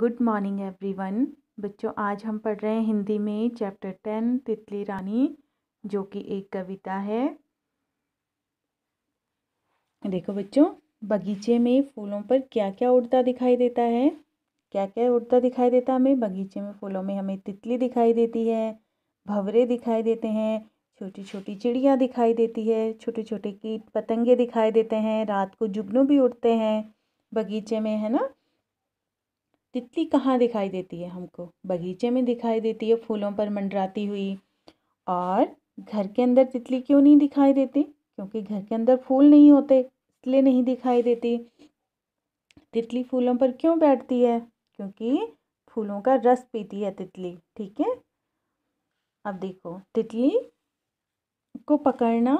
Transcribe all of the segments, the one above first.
good morning everyone बच्चों आज हम पढ़ रहे हैं हिंदी में चैप्टर टेन तितली रानी जो कि एक कविता है देखो बच्चों बगीचे में फूलों पर क्या क्या उड़ता दिखाई देता है क्या क्या उड़ता दिखाई देता है हमें बगीचे में फूलों में हमें तितली दिखाई देती है भंवरे दिखाई देते हैं छोटी छोटी चिड़िया दिखाई देती है छोटे छोटे कीट पतंगे दिखाई देते हैं रात को जुगनू भी उड़ते हैं बगीचे में है ना तितली कहाँ दिखाई देती है हमको बगीचे में दिखाई देती है फूलों पर मंडराती हुई और घर के अंदर तितली क्यों नहीं दिखाई देती क्योंकि घर के अंदर फूल नहीं होते इसलिए नहीं दिखाई देती तितली फूलों पर क्यों बैठती है क्योंकि फूलों का रस पीती है तितली ठीक है अब देखो तितली को पकड़ना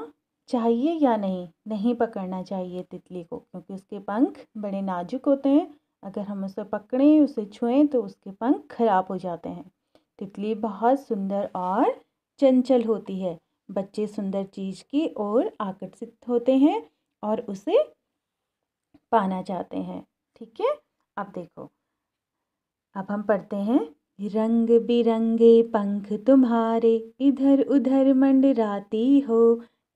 चाहिए या नहीं नहीं पकड़ना चाहिए तितली को क्योंकि उसके पंख बड़े नाजुक होते हैं अगर हम उसे पकड़ें उसे छुएं तो उसके पंख खराब हो जाते हैं तितली बहुत सुंदर और चंचल होती है बच्चे सुंदर चीज़ की ओर आकर्षित होते हैं और उसे पाना चाहते हैं ठीक है अब देखो अब हम पढ़ते हैं रंग बिरंगे पंख तुम्हारे इधर उधर मंडराती हो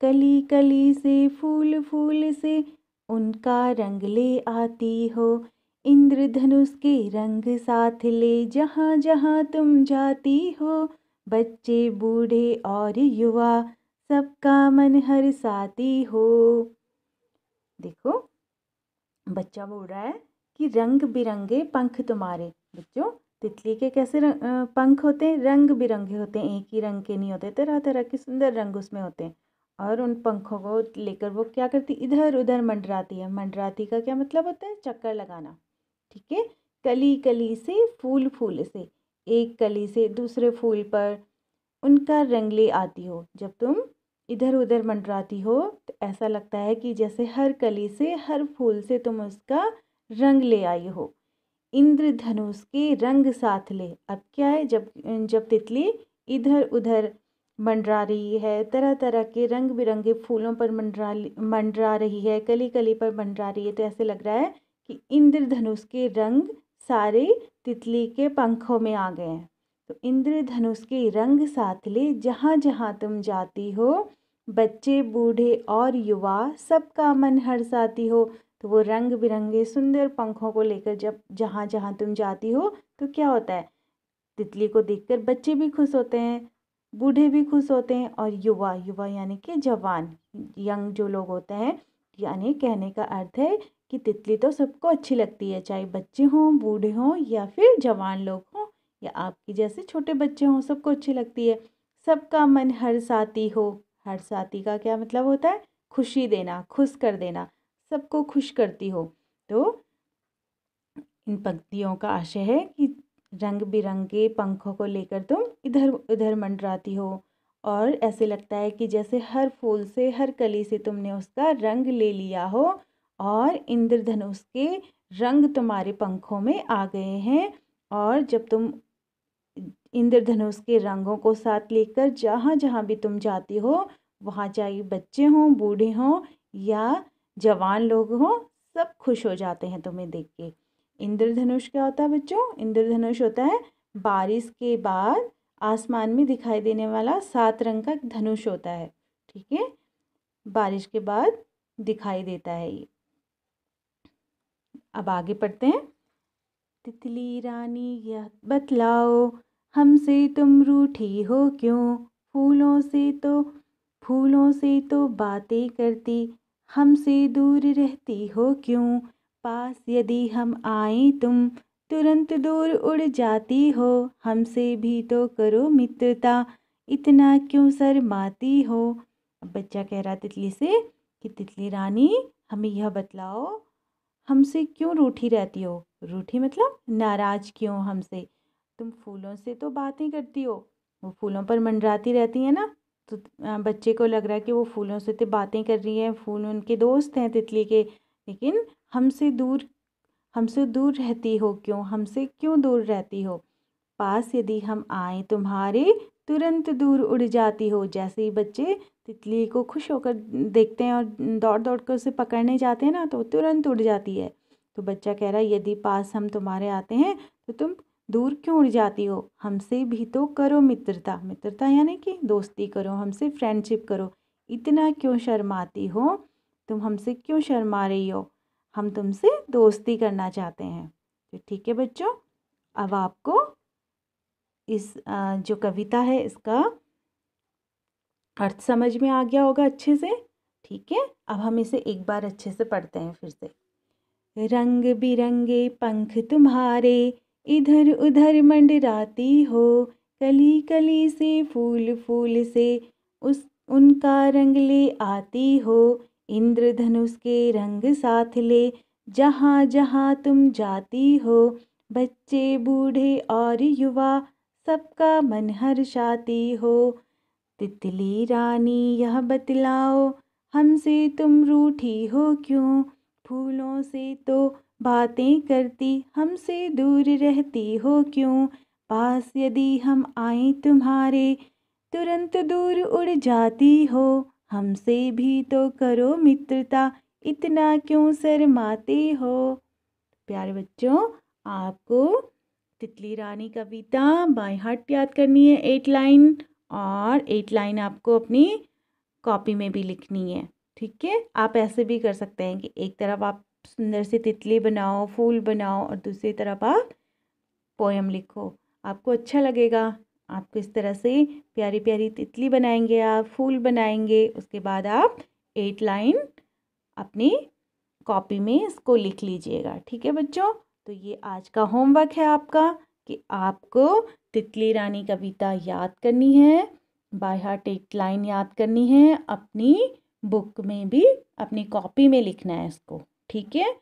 कली कली से फूल फूल से उनका रंग ले आती हो इंद्रधनुष के रंग साथ ले जहाँ जहाँ तुम जाती हो बच्चे बूढ़े और युवा सबका मन हर साथी हो देखो बच्चा बोल रहा है कि रंग बिरंगे पंख तुम्हारे बच्चों तितली के कैसे रंग, पंख होते हैं रंग बिरंगे होते हैं एक ही रंग के नहीं होते तरह तरह के सुंदर रंग उसमें होते हैं और उन पंखों को लेकर वो क्या करती इधर उधर मंडराती है मंडराती का क्या मतलब होता है चक्कर लगाना ठीक है कली कली से फूल फूल से एक कली से दूसरे फूल पर उनका रंग ले आती हो जब तुम इधर उधर मंडराती हो तो ऐसा लगता है कि जैसे हर कली से हर फूल से तुम उसका रंग ले आई हो इंद्र धनुष के रंग साथ ले अब क्या है जब जब तितली इधर उधर मंडरा रही है तरह तरह के रंग बिरंगे फूलों पर मंडरा मंडरा रही है कली कली पर मंडरा रही है तो ऐसे लग रहा है कि इंद्रधनुष के रंग सारे तितली के पंखों में आ गए हैं तो इंद्रधनुष के रंग साथ ले जहाँ जहाँ तुम जाती हो बच्चे बूढ़े और युवा सबका मन हर्षाती हो तो वो रंग बिरंगे सुंदर पंखों को लेकर जब जहाँ जहाँ तुम जाती हो तो क्या होता है तितली को देखकर बच्चे भी खुश होते हैं बूढ़े भी खुश होते हैं और युवा युवा यानी कि जवान यंग जो लोग होते हैं यानी कहने का अर्थ है कि तितली तो सबको अच्छी लगती है चाहे बच्चे हों बूढ़े हों या फिर जवान लोग हों या आपकी जैसे छोटे बच्चे हों सबको अच्छी लगती है सबका मन हर साथी हो हर साथी का क्या मतलब होता है खुशी देना खुश कर देना सबको खुश करती हो तो इन पंक्तियों का आशय है कि रंग बिरंगे पंखों को लेकर तुम इधर उधर मंडराती हो और ऐसे लगता है कि जैसे हर फूल से हर कली से तुमने उसका रंग ले लिया हो और इंद्रधनुष के रंग तुम्हारे पंखों में आ गए हैं और जब तुम इंद्रधनुष के रंगों को साथ लेकर जहाँ जहाँ भी तुम जाती हो वहाँ चाहे बच्चे हों बूढ़े हों या जवान लोग हों सब खुश हो जाते हैं तुम्हें देख के इंद्रधनुष क्या होता है बच्चों इंद्रधनुष होता है बारिश के बाद आसमान में दिखाई देने वाला सात रंग का धनुष होता है ठीक है बारिश के बाद दिखाई देता है ये अब आगे पढ़ते हैं तितली रानी यह बतलाओ हमसे तुम रूठी हो क्यों फूलों से तो फूलों से तो बातें करती हमसे दूर रहती हो क्यों पास यदि हम आए तुम तुरंत दूर उड़ जाती हो हमसे भी तो करो मित्रता इतना क्यों शरमाती हो बच्चा कह रहा तितली से कि तितली रानी हमें यह बतलाओ हमसे क्यों रूठी रहती हो रूठी मतलब नाराज क्यों हमसे तुम फूलों से तो बातें करती हो वो फूलों पर मंडराती रहती है ना तो बच्चे को लग रहा है कि वो फूलों से तो बातें कर रही हैं फूल उनके दोस्त हैं तितली के लेकिन हमसे दूर हमसे दूर रहती हो क्यों हमसे क्यों दूर रहती हो पास यदि हम आए तुम्हारे तुरंत दूर उड़ जाती हो जैसे ही बच्चे तितली को खुश होकर देखते हैं और दौड़ दौड़ कर उसे पकड़ने जाते हैं ना तो तुरंत उड़ जाती है तो बच्चा कह रहा है यदि पास हम तुम्हारे आते हैं तो तुम दूर क्यों उड़ जाती हो हमसे भी तो करो मित्रता मित्रता यानी कि दोस्ती करो हमसे फ्रेंडशिप करो इतना क्यों शर्माती हो तुम हमसे क्यों शर्मा रही हो हम तुमसे दोस्ती करना चाहते हैं तो ठीक है बच्चों अब आपको इस जो कविता है इसका अर्थ समझ में आ गया होगा अच्छे से ठीक है अब हम इसे एक बार अच्छे से पढ़ते हैं फिर से रंग बिरंगे पंख तुम्हारे इधर उधर मंडराती हो कली कली से फूल फूल से उस उनका रंग ले आती हो इंद्रधनुष के रंग साथ ले जहाँ जहाँ तुम जाती हो बच्चे बूढ़े और युवा सबका मन हर्षाती हो तितली रानी यह बतलाओ हमसे तुम रूठी हो क्यों फूलों से तो बातें करती हमसे दूर रहती हो क्यों पास यदि हम आए तुम्हारे तुरंत दूर उड़ जाती हो हमसे भी तो करो मित्रता इतना क्यों शर्माते हो प्यारे बच्चों आपको तितली रानी कविता बाय हार्ट याद करनी है एट लाइन और एट लाइन आपको अपनी कॉपी में भी लिखनी है ठीक है आप ऐसे भी कर सकते हैं कि एक तरफ आप सुंदर सी तितली बनाओ फूल बनाओ और दूसरी तरफ आप पोएम लिखो आपको अच्छा लगेगा आपको इस तरह से प्यारी प्यारी तितली बनाएंगे आप फूल बनाएंगे उसके बाद आप एट लाइन अपनी कॉपी में इसको लिख लीजिएगा ठीक है बच्चों तो ये आज का होमवर्क है आपका कि आपको तितली रानी कविता याद करनी है बाय हार्ट एक लाइन याद करनी है अपनी बुक में भी अपनी कॉपी में लिखना है इसको ठीक है